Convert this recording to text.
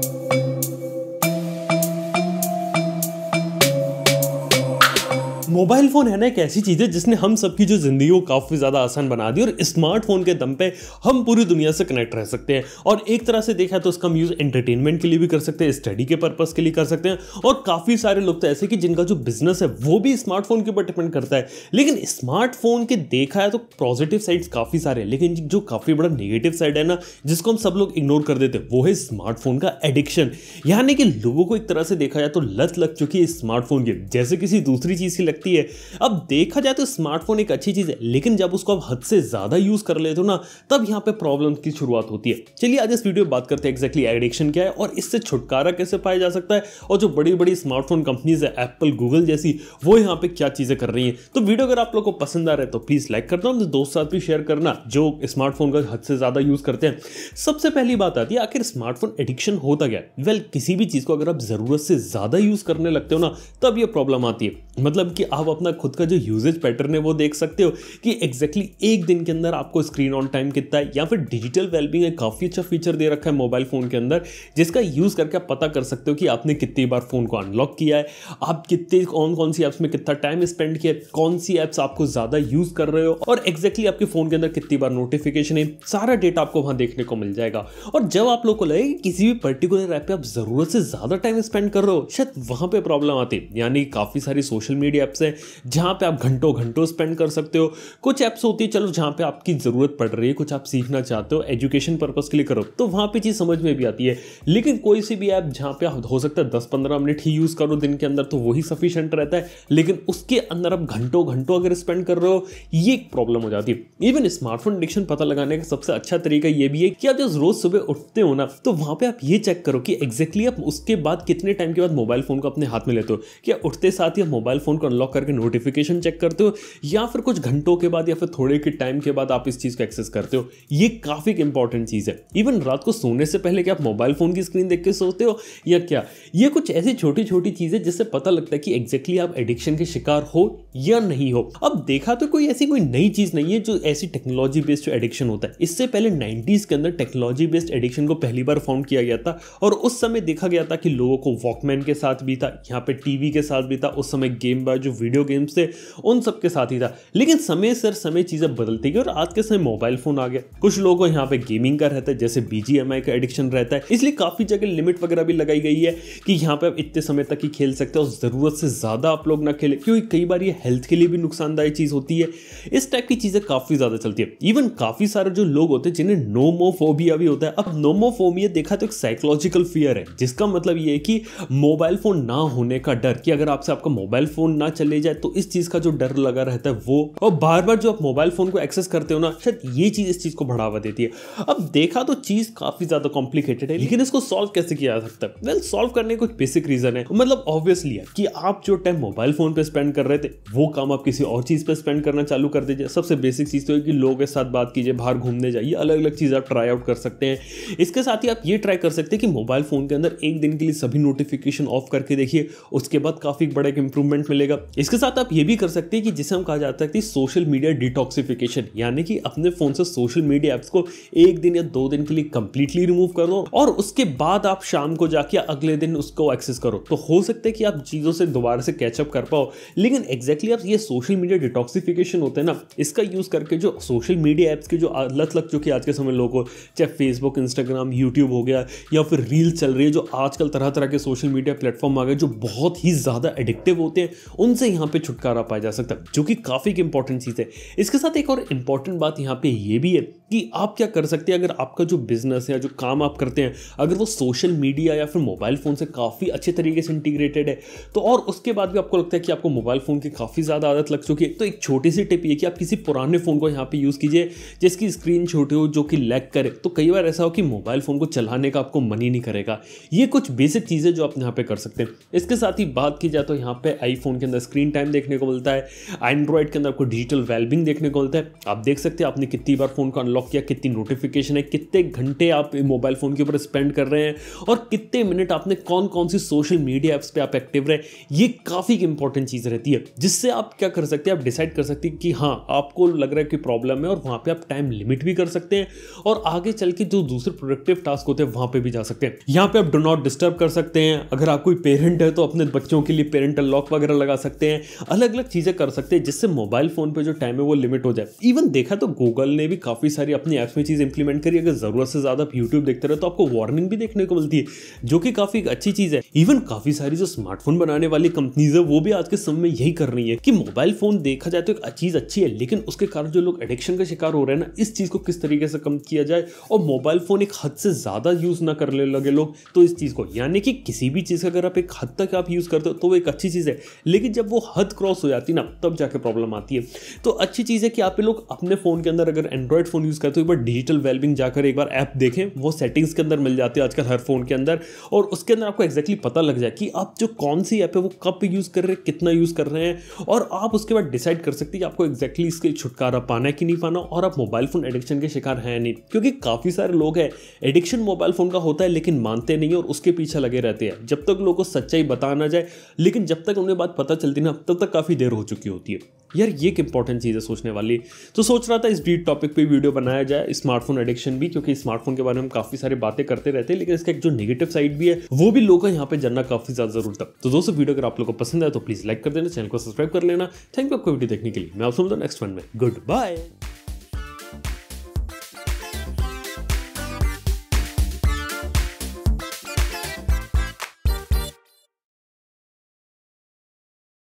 you mobile phone है ना एक ऐसी चीज़ है जिसने हम सबकी जो ज़िंदगी को काफ़ी ज़्यादा आसान बना दी और स्मार्टफोन के दम पे हम पूरी दुनिया से कनेक्ट रह सकते हैं और एक तरह से देखा तो उसका हम यूज़ एंटरटेनमेंट के लिए भी कर सकते हैं स्टडी के पर्पज़ के लिए कर सकते हैं और काफ़ी सारे लोग तो ऐसे कि जिनका जो बिज़नेस है वो भी स्मार्टफोन के ऊपर डिपेंड करता है लेकिन स्मार्टफोन के देखा है तो पॉजिटिव साइड्स काफ़ी सारे लेकिन जो काफ़ी बड़ा नेगेटिव साइड है ना जिसको हम सब लोग इग्नोर कर देते हैं वो है स्मार्टफोन का एडिक्शन यानी कि लोगों को एक तरह से देखा जाए तो लत लग चुकी है स्मार्टफोन की जैसे किसी दूसरी चीज़ की लग सकती है अब देखा जाए तो स्मार्टफोन एक अच्छी चीज़ है लेकिन जब उसको आप हद से ज़्यादा यूज़ कर लेते हो ना तब यहाँ पे प्रॉब्लम की शुरुआत होती है चलिए आज इस वीडियो में बात करते हैं एक्जैक्टली एडिक्शन क्या है और इससे छुटकारा कैसे पाया जा सकता है और जो बड़ी बड़ी स्मार्टफोन कंपनीज है एप्पल गूगल जैसी वो यहाँ पे क्या चीज़ें कर रही है तो वीडियो अगर आप लोग को पसंद आ रहा है तो प्लीज़ लाइक करना और दोस्त साथ भी शेयर करना जो स्मार्टफोन का हद से ज़्यादा यूज़ करते हैं सबसे पहली बात आती है आखिर स्मार्टफोन एडिक्शन होता क्या वेल किसी भी चीज़ को अगर आप ज़रूरत से ज़्यादा यूज़ करने लगते हो ना तब ये प्रॉब्लम आती है मतलब कि आप अपना खुद का जो यूजेज पैटर्न है वो देख सकते हो कि एग्जैक्टली exactly एक दिन के अंदर आपको स्क्रीन ऑन टाइम कितना है या फिर डिजिटल वेलबिंग एक काफ़ी अच्छा फीचर दे रखा है मोबाइल फ़ोन के अंदर जिसका यूज़ करके आप पता कर सकते हो कि आपने कितनी बार फ़ोन को अनलॉक किया है आप कितने कौन कौन सी ऐप्स में कितना टाइम स्पेंड किया है कौन सी ऐप्स आपको ज़्यादा यूज़ कर रहे हो और एग्जैक्टली आपके फ़ोन के अंदर कितनी बार नोटिफिकेशन है सारा डेटा आपको वहाँ देखने को मिल जाएगा और जब आप लोग को लगे किसी भी पर्टिकुलर ऐप पर आप ज़रूरत से ज़्यादा टाइम स्पेंड कर रहे हो शायद वहाँ पर प्रॉब्लम आती है यानी काफ़ी सारी सोशल मीडिया ऐप्स हैं जहाँ पे आप घंटों घंटों स्पेंड कर सकते हो कुछ ऐप्स होती है चलो जहाँ पे आपकी ज़रूरत पड़ रही है कुछ आप सीखना चाहते हो एजुकेशन पर्पज़ के लिए करो तो वहाँ पर चीज़ समझ में भी आती है लेकिन कोई सी भी ऐप जहाँ पे हो सकता है दस पंद्रह मिनट ही यूज़ करो दिन के अंदर तो वही सफिशेंट रहता है लेकिन उसके अंदर आप घंटों घंटों अगर स्पेंड कर रहे हो ये एक प्रॉब्लम हो जाती है इवन स्मार्टफोन एडिक्शन पता लगाने का सबसे अच्छा तरीका ये भी है कि आप जब रोज सुबह उठते हो ना तो वहां पे आप ये चेक करो कि एग्जैक्टली आप उसके बाद कितने टाइम के बाद मोबाइल फोन को अपने हाथ में लेते हो क्या उठते साथ ही आप मोबाइल फोन को अनलॉक लॉक करके नोटिफिकेशन चेक करते हो या फिर कुछ घंटों के बाद या फिर थोड़े के टाइम के बाद आप इस चीज़ को एक्सेस करते हो ये काफ़ी इंपॉर्टेंट चीज़ है इवन रात को सोने से पहले क्या आप मोबाइल फ़ोन की स्क्रीन देख के सोते हो या क्या ये कुछ ऐसी छोटी छोटी चीज़ें जिससे पता लगता है कि एग्जैक्टली आप एडिक्शन के शिकार हो या नहीं हो अब देखा तो कोई ऐसी कोई नई चीज़ नहीं है जो ऐसी टेक्नोलॉजी बेस्ड एडिक्शन होता है इससे पहले नाइन्टीज़ के अंदर टेक्नोलॉजी बेस्ड एडिक्शन को पहली बार फाउंड किया गया था और उस समय देखा गया था कि लोगों को वॉकमैन के साथ भी था यहाँ पे टीवी के साथ भी था उस समय गेम बॉय जो वीडियो गेम्स थे उन सब के साथ ही था लेकिन समय सर समय चीज़ें बदलती गई और आज के समय मोबाइल फ़ोन आ गया कुछ लोगों यहाँ पे गेमिंग का रहता है जैसे बी का एडिक्शन रहता है इसलिए काफ़ी जगह लिमिट वगैरह भी लगाई गई है कि यहाँ पर आप इतने समय तक ही खेल सकते हो ज़रूरत से ज़्यादा आप लोग ना खेलें क्योंकि कई बार ये हेल्थ के लिए भी नुकसानदायक चीज़ होती है इस टाइप की चीज़ें काफ़ी ज़्यादा चलती है इवन काफ़ी सारे जो लोग होते हैं जिन्हें नोमोफोबिया भी होता है अब नोमोफोबिया देखा तो एक साइकोलॉजिकल फियर है जिसका मतलब ये है कि मोबाइल फ़ोन ना होने का डर कि अगर आपसे आपका मोबाइल फ़ोन ना चले जाए तो इस चीज़ का जो डर लगा रहता है वो और बार बार जो आप मोबाइल फ़ोन को एक्सेस करते हो ना शायद ये चीज़ इस चीज़ को बढ़ावा देती है अब देखा तो चीज़ काफ़ी ज़्यादा कॉम्प्लिकेटेड है लेकिन इसको सॉल्व कैसे किया जा सकता है वेल well, सॉल्व करने का कुछ बेसिक रीज़न है मतलब ऑब्वियसली है कि आप जो टाइम मोबाइल फ़ोन पर स्पेंड कर रहे थे वो काम आप किसी और चीज़ पर स्पेंड करना चालू कर दीजिए सबसे बेसिक चीज़ तो है कि लोगों के साथ बात कीजिए बाहर घूमने जाइए अलग अलग चीज़ आप ट्राई आउट कर सकते हैं इसके साथ ही आप ये ट्राई कर सकते हैं कि मोबाइल फ़ोन के अंदर एक दिन के लिए सभी नोटिफिकेशन ऑफ करके देखिए उसके बाद काफ़ी बड़ा एक इंप्रूवमेंट मिलेगा इसके साथ आप ये भी कर सकते हैं कि जिसे हम कहा जाता है कि सोशल मीडिया डिटॉक्सिफिकेशन यानी कि अपने फ़ोन से सोशल मीडिया ऐप्स को एक दिन या दो दिन के लिए कंप्लीटली रिमूव कर दो और उसके बाद आप शाम को जाके अगले दिन उसको एक्सेस करो तो हो सकता है कि आप चीज़ों से दोबारा से कैचअप कर पाओ लेकिन एग्जैक्टली exactly आप ये सोशल मीडिया डिटॉक्सिफिकेशन होते हैं ना इसका यूज़ करके जो सोशल मीडिया ऐप्स की जो लत लग चुकी है आज के समय लोगों चाहे फेसबुक इंस्टाग्राम यूट्यूब हो गया या फिर रील चल रही है जो आजकल तरह तरह के सोशल मीडिया प्लेटफॉर्म आ गए जो बहुत ही ज़्यादा एडिक्टिव होते हैं उनसे से यहाँ पे छुटकारा पाया जा सकता है जो कि काफ़ी इंपॉर्टेंट चीज़ है इसके साथ एक और इम्पॉर्टेंट बात यहाँ पे ये भी है कि आप क्या कर सकते हैं अगर आपका जो बिजनेस है जो काम आप करते हैं अगर वो सोशल मीडिया या फिर मोबाइल फ़ोन से काफ़ी अच्छे तरीके से इंटीग्रेटेड है तो और उसके बाद भी आपको लगता है कि आपको मोबाइल फ़ोन की काफ़ी ज़्यादा आदत लग चुकी है तो एक छोटी सी टिप ये कि आप किसी पुराने फ़ोन को यहाँ पर यूज़ कीजिए जिसकी स्क्रीन छोटी हो जो कि लैक करे तो कई बार ऐसा हो कि मोबाइल फ़ोन को चलाने का आपको मन ही नहीं करेगा ये कुछ बेसिक चीज़ें जो आप यहाँ पर कर सकते हैं इसके साथ ही बात की जाए तो यहाँ पर आईफोन के अंदर स्क्रीन टाइम देखने को मिलता है एंड्रॉयड के अंदर आपको डिजिटल वेलबिंग देखने को मिलता है आप देख सकते हैं आपने कितनी बार फ़ोन को अनलॉक किया कितनी नोटिफिकेशन है कितने घंटे आप मोबाइल फ़ोन के ऊपर स्पेंड कर रहे हैं और कितने मिनट आपने कौन कौन सी सोशल मीडिया ऐप्स पर आप एक्टिव रहे ये काफ़ी इंपॉर्टेंट चीज़ रहती है जिससे आप क्या कर सकते हैं आप डिसाइड कर सकते हैं कि हाँ आपको लग रहा है कि प्रॉब्लम है और वहाँ पर आप टाइम लिमिट भी कर सकते हैं और आगे चल के जो दूसरे प्रोडक्टिव टास्क होते हैं वहाँ पर भी जा सकते हैं यहाँ पर आप डो नॉट डिस्टर्ब कर सकते हैं अगर आप कोई पेरेंट है तो अपने बच्चों के लिए पेरेंटल लॉक वगैरह लगा सकते हैं सकते हैं अलग अलग चीज़ें कर सकते हैं जिससे मोबाइल फ़ोन पर जो टाइम है वो लिमिट हो जाए इवन देखा तो गूगल ने भी काफ़ी सारी अपनी ऐप्स में चीज़ इंप्लीमेंट करी अगर ज़रूरत से ज़्यादा आप यूट्यूब देखते रहे तो आपको वार्निंग भी देखने को मिलती है जो कि काफ़ी अच्छी चीज़ है इवन काफ़ी सारी जो स्मार्टफोन बनाने वाली कंपनीज है वो भी आज के समय में यही कर रही है कि मोबाइल फ़ोन देखा जाए तो एक चीज़ अच्छी है लेकिन उसके कारण जो लोग एडिक्शन का शिकार हो रहे हैं ना इस चीज़ को किस तरीके से कम किया जाए और मोबाइल फ़ोन एक हद से ज़्यादा यूज़ ना करने लगे लोग तो इस चीज़ को यानी कि किसी भी चीज़ का अगर आप एक हद तक आप यूज़ करते हो तो वो एक अच्छी चीज़ है लेकिन जब वो हद क्रॉस हो जाती है ना तब जाके प्रॉब्लम आती है तो अच्छी चीज़ है कि आप लोग अपने फ़ोन के अंदर अगर एंड्रॉयड फ़ोन यूज़ करते हो एक बार डिजिटल वेलबिंग जाकर एक बार ऐप देखें वो सेटिंग्स के अंदर मिल जाती है आजकल हर फ़ोन के अंदर और उसके अंदर आपको एक्जैक्टली पता लग जाए कि आप जो कौन सी ऐप है वो कब यूज़ कर रहे हैं कितना यूज़ कर रहे हैं और आप उसके बाद डिसाइड कर सकते हैं कि आपको एग्जैक्टली इसके छुटकारा पाना है कि नहीं पाना और आप मोबाइल फ़ोन एडिक्शन के शिकार हैं नहीं क्योंकि काफ़ी सारे लोग हैं एडिक्शन मोबाइल फ़ोन का होता है लेकिन मानते नहीं और उसके पीछे लगे रहते हैं जब तक लोगों को सच्चाई बताना जाए लेकिन जब तक उन्हें बात पता चलती लेकिन अब तब तक काफ़ी देर हो चुकी होती है यार ये एक इंपॉर्टेंट चीज़ है सोचने वाली तो सोच रहा था इस डीट टॉपिक पे वीडियो बनाया जाए स्मार्टफोन एडिक्शन भी क्योंकि स्मार्टफोन के बारे में काफ़ी सारी बातें करते रहते हैं लेकिन इसका एक जो नेगेटिव साइड भी है वो भी लोगों का यहाँ पे जानना काफ़ी ज़्यादा जरूर था तो दोस्तों वीडियो अगर आप लोग को पसंद आए तो प्लीज़ लाइक कर देना चैनल को सब्सक्राइब कर लेना थैंक यू आपको वीडियो देखने के लिए मैं आप सुनता हूँ नेक्स्ट वन में गुड बाय